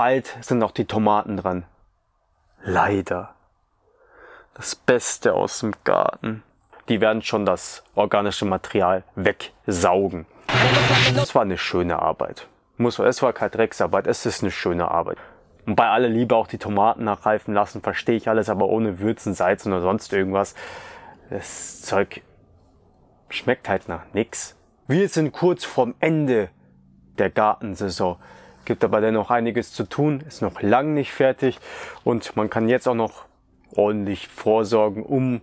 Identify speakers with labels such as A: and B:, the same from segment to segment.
A: bald sind noch die Tomaten dran. Leider. Das Beste aus dem Garten. Die werden schon das organische Material wegsaugen. Das war eine schöne Arbeit. Muss, es war keine Drecksarbeit, es ist eine schöne Arbeit. Und bei aller Liebe auch die Tomaten nachreifen lassen, verstehe ich alles, aber ohne Würzen, Salz oder sonst irgendwas. Das Zeug schmeckt halt nach nix. Wir sind kurz vorm Ende der Gartensaison gibt aber dennoch einiges zu tun, ist noch lang nicht fertig und man kann jetzt auch noch ordentlich vorsorgen, um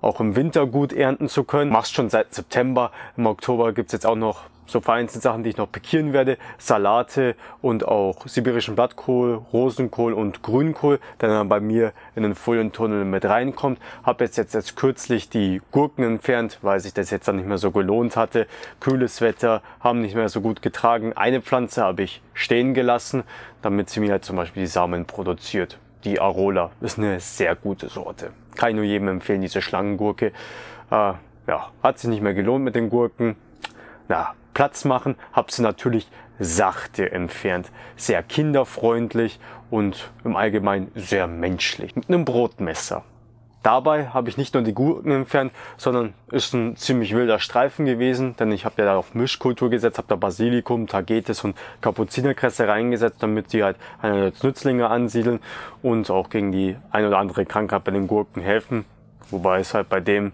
A: auch im Winter gut ernten zu können. Machst schon seit September. Im Oktober gibt's jetzt auch noch so feinsten Sachen, die ich noch pickieren werde, Salate und auch sibirischen Blattkohl, Rosenkohl und Grünkohl, der dann bei mir in den Folientunnel mit reinkommt. Habe jetzt, jetzt jetzt kürzlich die Gurken entfernt, weil sich das jetzt dann nicht mehr so gelohnt hatte. Kühles Wetter, haben nicht mehr so gut getragen. Eine Pflanze habe ich stehen gelassen, damit sie mir halt zum Beispiel die Samen produziert. Die Arola ist eine sehr gute Sorte. Kann ich nur jedem empfehlen, diese Schlangengurke. Äh, ja, hat sich nicht mehr gelohnt mit den Gurken. Na, Platz machen, habe sie natürlich sachte entfernt, sehr kinderfreundlich und im Allgemeinen sehr menschlich, mit einem Brotmesser. Dabei habe ich nicht nur die Gurken entfernt, sondern ist ein ziemlich wilder Streifen gewesen, denn ich habe ja da auf Mischkultur gesetzt, habe da Basilikum, Tagetes und Kapuzinerkresse reingesetzt, damit die halt einerseits Nützlinge ansiedeln und auch gegen die ein oder andere Krankheit bei den Gurken helfen. Wobei es halt bei dem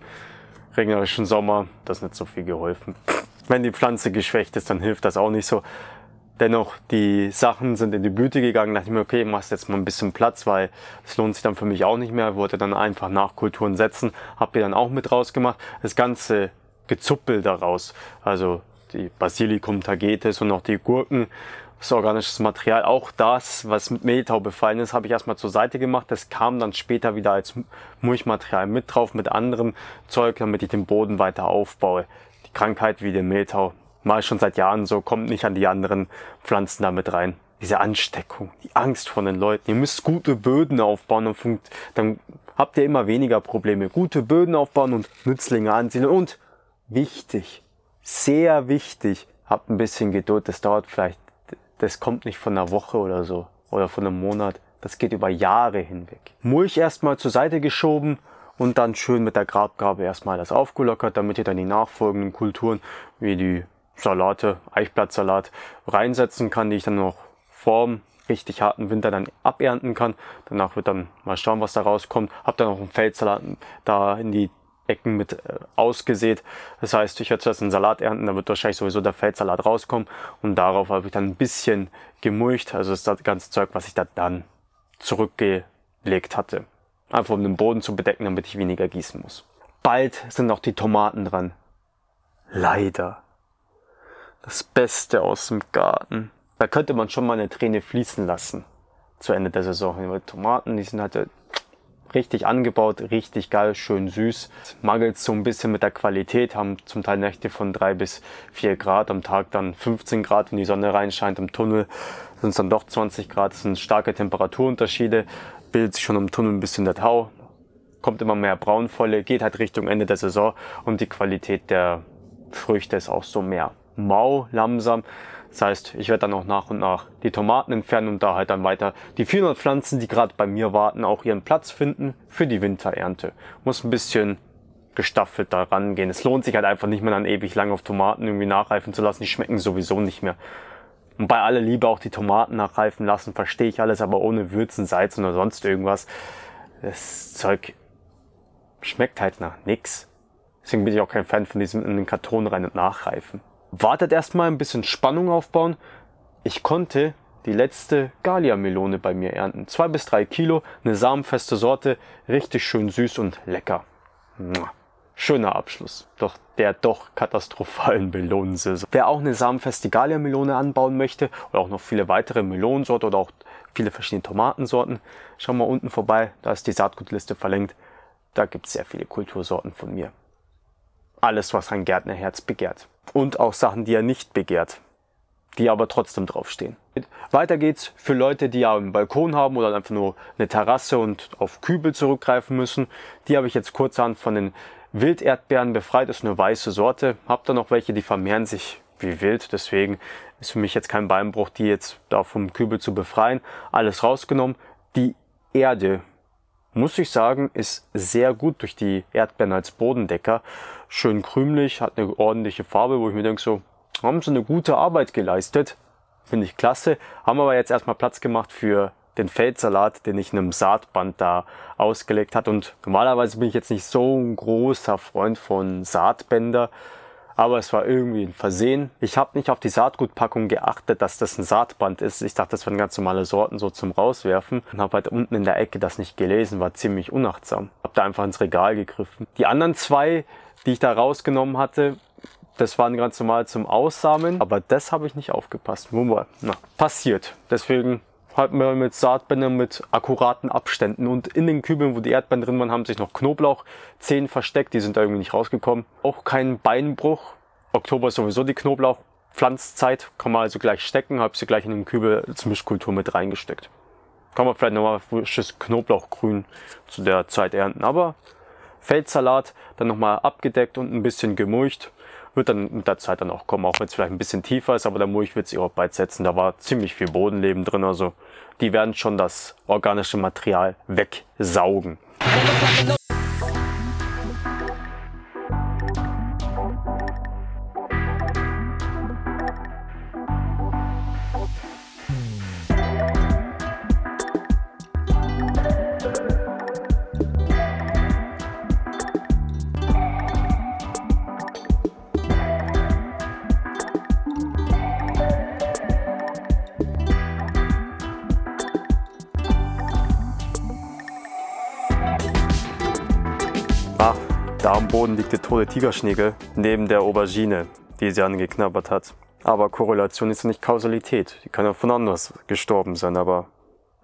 A: regnerischen Sommer das nicht so viel geholfen. Wenn die Pflanze geschwächt ist, dann hilft das auch nicht so. Dennoch, die Sachen sind in die Blüte gegangen. Da dachte ich mir, okay, machst jetzt mal ein bisschen Platz, weil es lohnt sich dann für mich auch nicht mehr. Wollte dann einfach Nachkulturen setzen. Hab die dann auch mit rausgemacht. Das ganze Gezuppel daraus, also die Basilikum tagetes und auch die Gurken, das organisches Material, auch das, was mit Mehltau befallen ist, habe ich erstmal zur Seite gemacht. Das kam dann später wieder als Mulchmaterial mit drauf, mit anderem Zeug, damit ich den Boden weiter aufbaue. Krankheit wie den Mehltau. Mal schon seit Jahren so, kommt nicht an die anderen Pflanzen damit rein. Diese Ansteckung, die Angst von den Leuten. Ihr müsst gute Böden aufbauen und funkt, dann habt ihr immer weniger Probleme. Gute Böden aufbauen und Nützlinge anziehen. Und wichtig, sehr wichtig, habt ein bisschen Geduld. Das dauert vielleicht, das kommt nicht von einer Woche oder so oder von einem Monat. Das geht über Jahre hinweg. Mulch erstmal zur Seite geschoben, und dann schön mit der Grabgabe erstmal das aufgelockert, damit ihr dann die nachfolgenden Kulturen wie die Salate, Eichblattsalat reinsetzen kann, die ich dann noch vorm richtig harten Winter dann abernten kann. Danach wird dann mal schauen, was da rauskommt. Hab dann noch einen Feldsalat da in die Ecken mit äh, ausgesät. Das heißt, ich werde zuerst einen Salat ernten, da wird wahrscheinlich sowieso der Feldsalat rauskommen und darauf habe ich dann ein bisschen gemulcht, also das ganze Zeug, was ich da dann zurückgelegt hatte. Einfach um den Boden zu bedecken, damit ich weniger gießen muss. Bald sind auch die Tomaten dran. Leider. Das Beste aus dem Garten. Da könnte man schon mal eine Träne fließen lassen. Zu Ende der Saison. Die Tomaten, die sind halt äh, richtig angebaut, richtig geil, schön süß. Mangelt so ein bisschen mit der Qualität, haben zum Teil Nächte von drei bis vier Grad, am Tag dann 15 Grad, wenn die Sonne reinscheint, im Tunnel sind es dann doch 20 Grad, das sind starke Temperaturunterschiede bildet sich schon im Tunnel ein bisschen der Tau, kommt immer mehr Braunvolle, geht halt Richtung Ende der Saison und die Qualität der Früchte ist auch so mehr mau, langsam. Das heißt, ich werde dann auch nach und nach die Tomaten entfernen und da halt dann weiter die 400 Pflanzen, die gerade bei mir warten, auch ihren Platz finden für die Winterernte. Muss ein bisschen gestaffelt da rangehen. Es lohnt sich halt einfach nicht mehr dann ewig lang auf Tomaten irgendwie nachreifen zu lassen. Die schmecken sowieso nicht mehr. Und bei aller Liebe auch die Tomaten nachreifen lassen, verstehe ich alles, aber ohne Würzen, Salz oder sonst irgendwas. Das Zeug schmeckt halt nach nix. Deswegen bin ich auch kein Fan von diesem in den Karton rein und nachreifen. Wartet erstmal ein bisschen Spannung aufbauen. Ich konnte die letzte Galia-Melone bei mir ernten. Zwei bis drei Kilo, eine samenfeste Sorte, richtig schön süß und lecker. Mua. Schöner Abschluss, doch der doch katastrophalen Melonensaison. Wer auch eine samenfestigalia melone anbauen möchte oder auch noch viele weitere Melonensorten oder auch viele verschiedene Tomatensorten, schau mal unten vorbei, da ist die Saatgutliste verlinkt. Da gibt es sehr viele Kultursorten von mir. Alles, was ein Gärtnerherz begehrt. Und auch Sachen, die er nicht begehrt, die aber trotzdem draufstehen. Weiter geht's für Leute, die ja einen Balkon haben oder einfach nur eine Terrasse und auf Kübel zurückgreifen müssen. Die habe ich jetzt kurzerhand von den Wilderdbeeren befreit, ist eine weiße Sorte. Hab da noch welche, die vermehren sich wie wild. Deswegen ist für mich jetzt kein Beinbruch, die jetzt da vom Kübel zu befreien. Alles rausgenommen. Die Erde, muss ich sagen, ist sehr gut durch die Erdbeeren als Bodendecker. Schön krümelig, hat eine ordentliche Farbe, wo ich mir denke, so haben sie eine gute Arbeit geleistet. Finde ich klasse. Haben aber jetzt erstmal Platz gemacht für den Feldsalat, den ich in einem Saatband da ausgelegt hat. Und normalerweise bin ich jetzt nicht so ein großer Freund von Saatbänder, aber es war irgendwie ein Versehen. Ich habe nicht auf die Saatgutpackung geachtet, dass das ein Saatband ist. Ich dachte, das wären ganz normale Sorten so zum Rauswerfen und habe halt unten in der Ecke das nicht gelesen, war ziemlich unachtsam. Habe da einfach ins Regal gegriffen. Die anderen zwei, die ich da rausgenommen hatte, das waren ganz normal zum Aussamen, aber das habe ich nicht aufgepasst. Na, passiert. Deswegen halt mit Saatbändern mit akkuraten Abständen. Und in den Kübeln, wo die Erdbeeren drin waren, haben sich noch Knoblauchzehen versteckt. Die sind da irgendwie nicht rausgekommen. Auch kein Beinbruch. Oktober ist sowieso die Knoblauchpflanzzeit. Kann man also gleich stecken. Habe sie gleich in den Kübel zur Mischkultur mit reingesteckt. Kann man vielleicht nochmal frisches Knoblauchgrün zu der Zeit ernten. Aber Feldsalat dann nochmal abgedeckt und ein bisschen gemulcht wird dann mit der Zeit dann auch kommen, auch wenn es vielleicht ein bisschen tiefer ist, aber der Mulch wird sich auch bald setzen. Da war ziemlich viel Bodenleben drin, also die werden schon das organische Material wegsaugen. Boden liegt der tote Tigerschnecke neben der Aubergine, die sie angeknabbert hat. Aber Korrelation ist ja nicht Kausalität. Die kann ja von anders gestorben sein, aber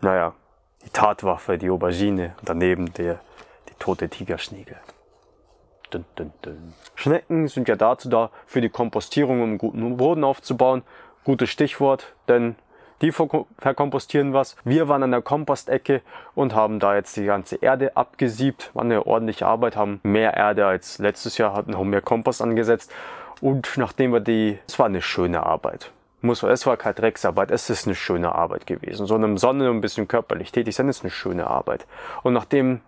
A: naja, die Tatwaffe, die Aubergine, daneben der, die tote Tigerschnecke. Dün, dün, dün. Schnecken sind ja dazu da, für die Kompostierung, um guten Boden aufzubauen. Gutes Stichwort, denn die verkompostieren was. Wir waren an der Kompostecke und haben da jetzt die ganze Erde abgesiebt. War eine ordentliche Arbeit, haben mehr Erde als letztes Jahr, hatten noch mehr Kompost angesetzt. Und nachdem wir die, es war eine schöne Arbeit muss man, es war keine Drecksarbeit, es ist eine schöne Arbeit gewesen. So im Sonne und ein bisschen körperlich tätig sein ist eine schöne Arbeit. Und nachdem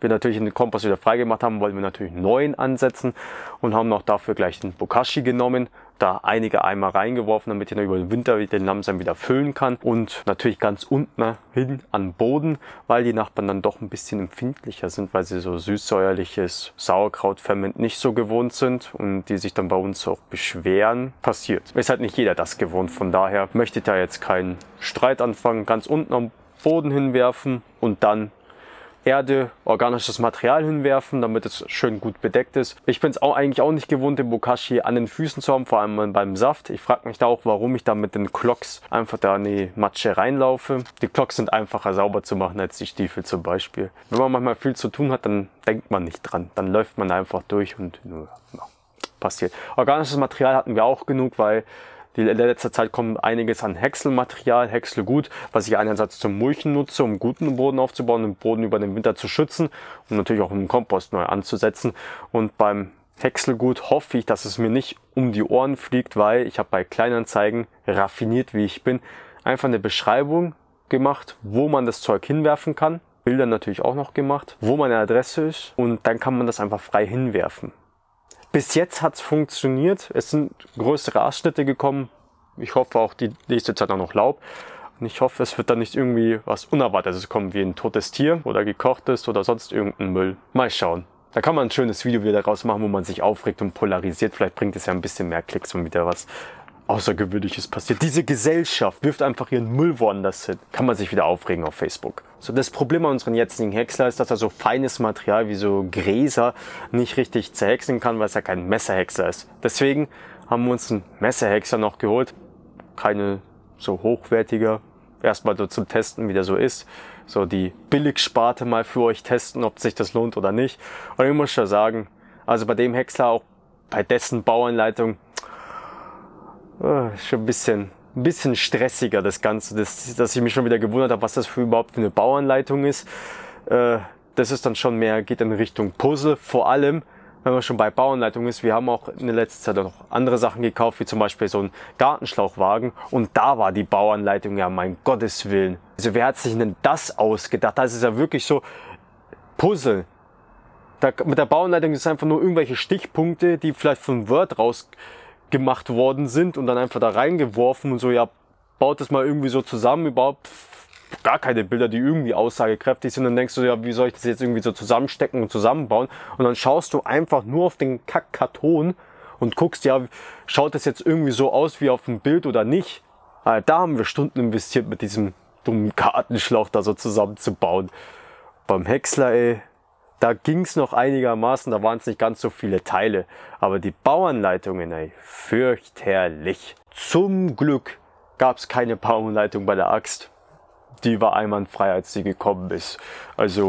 A: wir natürlich den Kompost wieder freigemacht haben, wollten wir natürlich einen neuen ansetzen und haben noch dafür gleich den Bokashi genommen habe da einige Eimer reingeworfen, damit ich dann über den Winter den Lamsam wieder füllen kann. Und natürlich ganz unten ne, hin an Boden, weil die Nachbarn dann doch ein bisschen empfindlicher sind, weil sie so süßsäuerliches Sauerkrautferment nicht so gewohnt sind und die sich dann bei uns auch beschweren. Passiert. Ist halt nicht jeder das gewohnt. Von daher möchte ich da jetzt keinen Streit anfangen. Ganz unten am Boden hinwerfen und dann Erde, organisches Material hinwerfen, damit es schön gut bedeckt ist. Ich bin es auch eigentlich auch nicht gewohnt, den Bokashi an den Füßen zu haben, vor allem beim Saft. Ich frage mich da auch, warum ich da mit den Clocks einfach da in die Matsche reinlaufe. Die Clocks sind einfacher sauber zu machen als die Stiefel zum Beispiel. Wenn man manchmal viel zu tun hat, dann denkt man nicht dran. Dann läuft man einfach durch und nur, ja, passiert. Organisches Material hatten wir auch genug, weil die in letzte Zeit kommt einiges an Häckselmaterial, Häckselgut, was ich einerseits zum Mulchen nutze, um guten Boden aufzubauen und Boden über den Winter zu schützen und natürlich auch im Kompost neu anzusetzen. Und beim Häckselgut hoffe ich, dass es mir nicht um die Ohren fliegt, weil ich habe bei Kleinanzeigen, raffiniert wie ich bin, einfach eine Beschreibung gemacht, wo man das Zeug hinwerfen kann. Bilder natürlich auch noch gemacht, wo meine Adresse ist und dann kann man das einfach frei hinwerfen bis jetzt hat's funktioniert. Es sind größere Ausschnitte gekommen. Ich hoffe auch die nächste Zeit auch noch Laub. Und ich hoffe, es wird dann nicht irgendwie was Unerwartetes kommen, wie ein totes Tier oder gekochtes oder sonst irgendein Müll. Mal schauen. Da kann man ein schönes Video wieder daraus machen, wo man sich aufregt und polarisiert. Vielleicht bringt es ja ein bisschen mehr Klicks und wieder was Außergewöhnliches passiert. Diese Gesellschaft wirft einfach ihren Müll woanders hin. Kann man sich wieder aufregen auf Facebook. So, das Problem an unseren jetzigen Häcksler ist, dass er so feines Material wie so Gräser nicht richtig zerhexen kann, weil es ja kein Messerhexer ist. Deswegen haben wir uns einen Messerhexer noch geholt. Keine so hochwertige. Erstmal so zum Testen, wie der so ist. So die Billigsparte mal für euch testen, ob sich das lohnt oder nicht. Und ich muss schon sagen, also bei dem Häcksler, auch bei dessen Bauanleitung, Oh, schon ein bisschen, ein bisschen stressiger das Ganze, das, dass ich mich schon wieder gewundert habe, was das für überhaupt für eine Bauanleitung ist. Äh, das ist dann schon mehr, geht in Richtung Puzzle, vor allem, wenn man schon bei Bauanleitung ist, wir haben auch in der letzten Zeit noch andere Sachen gekauft, wie zum Beispiel so einen Gartenschlauchwagen. Und da war die Bauanleitung ja, mein Gottes Willen. Also wer hat sich denn das ausgedacht? Das ist ja wirklich so Puzzle. Da, mit der Bauanleitung ist es einfach nur irgendwelche Stichpunkte, die vielleicht von Word raus gemacht worden sind und dann einfach da reingeworfen und so, ja, baut das mal irgendwie so zusammen, überhaupt gar keine Bilder, die irgendwie aussagekräftig sind. dann denkst du, ja, wie soll ich das jetzt irgendwie so zusammenstecken und zusammenbauen? Und dann schaust du einfach nur auf den Kackkarton und guckst, ja, schaut das jetzt irgendwie so aus wie auf dem Bild oder nicht? Aber da haben wir Stunden investiert mit diesem dummen Kartenschlauch da so zusammenzubauen. Beim Häcksler, ey, da ging es noch einigermaßen, da waren es nicht ganz so viele Teile. Aber die Bauanleitungen, ey, fürchterlich. Zum Glück gab es keine Bauanleitung bei der Axt. Die war einwandfrei, als sie gekommen ist. Also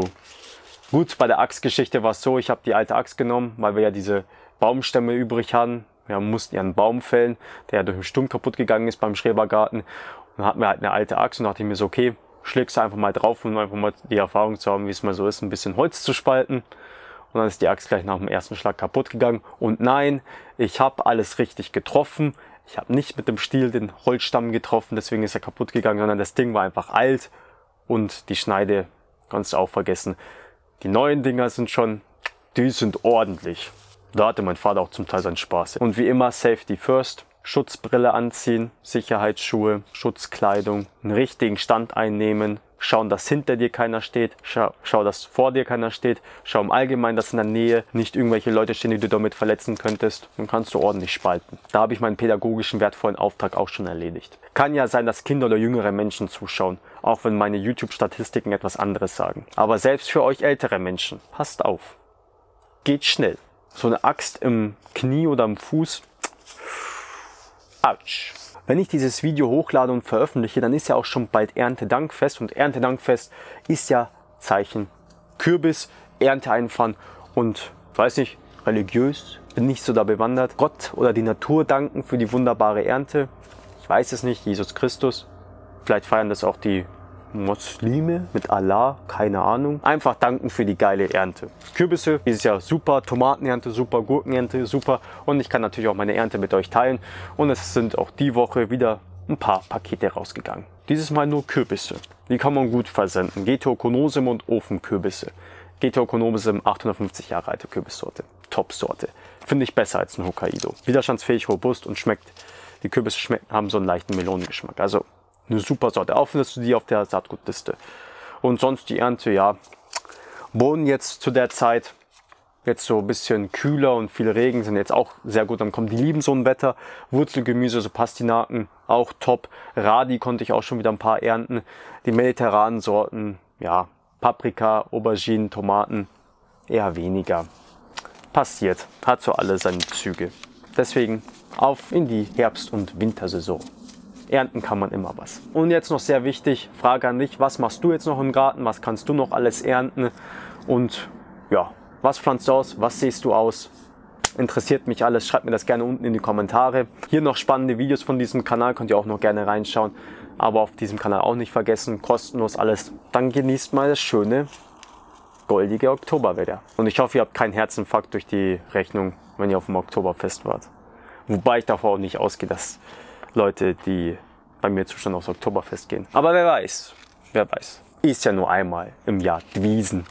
A: gut, bei der Axtgeschichte war es so, ich habe die alte Axt genommen, weil wir ja diese Baumstämme übrig hatten. Wir mussten ja einen Baum fällen, der ja durch den Sturm kaputt gegangen ist beim Schrebergarten. Und dann hatten wir halt eine alte Axt und dachte ich mir so, okay, schlägst du einfach mal drauf, um einfach mal die Erfahrung zu haben, wie es mal so ist, ein bisschen Holz zu spalten. Und dann ist die Axt gleich nach dem ersten Schlag kaputt gegangen. Und nein, ich habe alles richtig getroffen. Ich habe nicht mit dem Stiel den Holzstamm getroffen, deswegen ist er kaputt gegangen, sondern das Ding war einfach alt und die Schneide kannst du auch vergessen. Die neuen Dinger sind schon, die sind ordentlich. Da hatte mein Vater auch zum Teil seinen Spaß. Und wie immer, Safety First. Schutzbrille anziehen, Sicherheitsschuhe, Schutzkleidung, einen richtigen Stand einnehmen, schauen, dass hinter dir keiner steht, schau, schau, dass vor dir keiner steht, schau im Allgemeinen, dass in der Nähe nicht irgendwelche Leute stehen, die du damit verletzen könntest, dann kannst du ordentlich spalten. Da habe ich meinen pädagogischen wertvollen Auftrag auch schon erledigt. Kann ja sein, dass Kinder oder jüngere Menschen zuschauen, auch wenn meine YouTube-Statistiken etwas anderes sagen. Aber selbst für euch ältere Menschen, passt auf. Geht schnell. So eine Axt im Knie oder im Fuß Autsch. Wenn ich dieses Video hochlade und veröffentliche, dann ist ja auch schon bald Erntedankfest und Erntedankfest ist ja Zeichen Kürbis, Ernte einfahren und weiß nicht, religiös, bin nicht so da bewandert. Gott oder die Natur danken für die wunderbare Ernte. Ich weiß es nicht, Jesus Christus. Vielleicht feiern das auch die Muslime, mit Allah, keine Ahnung. Einfach danken für die geile Ernte. Kürbisse, dieses Jahr super, Tomatenernte super, Gurkenernte super und ich kann natürlich auch meine Ernte mit euch teilen und es sind auch die Woche wieder ein paar Pakete rausgegangen. Dieses Mal nur Kürbisse. Die kann man gut versenden. Getokonosum und Ofenkürbisse. Getokonomisem 850 Jahre alte Kürbissorte. Top-Sorte. Finde ich besser als ein Hokkaido. Widerstandsfähig, robust und schmeckt. Die Kürbisse schmecken, haben so einen leichten Melonengeschmack. Also eine super Sorte. Auch findest du die auf der Saatgutliste. Und sonst die Ernte, ja. Bohnen jetzt zu der Zeit, jetzt so ein bisschen kühler und viel Regen, sind jetzt auch sehr gut Dann Kommen. Die lieben so ein Wetter. Wurzelgemüse, so Pastinaken, auch top. Radi konnte ich auch schon wieder ein paar ernten. Die mediterranen Sorten, ja. Paprika, Auberginen, Tomaten, eher weniger. Passiert, hat so alle seine Züge. Deswegen auf in die Herbst- und Wintersaison ernten kann man immer was. Und jetzt noch sehr wichtig, frage an dich, was machst du jetzt noch im Garten, was kannst du noch alles ernten und ja, was pflanzt du aus, was siehst du aus, interessiert mich alles, schreibt mir das gerne unten in die Kommentare. Hier noch spannende Videos von diesem Kanal, könnt ihr auch noch gerne reinschauen. Aber auf diesem Kanal auch nicht vergessen, kostenlos alles. Dann genießt mal das schöne, goldige Oktoberwetter. Und ich hoffe, ihr habt keinen Herzinfarkt durch die Rechnung, wenn ihr auf dem Oktoberfest wart. Wobei ich davor auch nicht ausgehe, dass Leute, die bei mir zuschauen, aufs Oktoberfest gehen. Aber wer weiß, wer weiß. Ist ja nur einmal im Jahr Wiesen.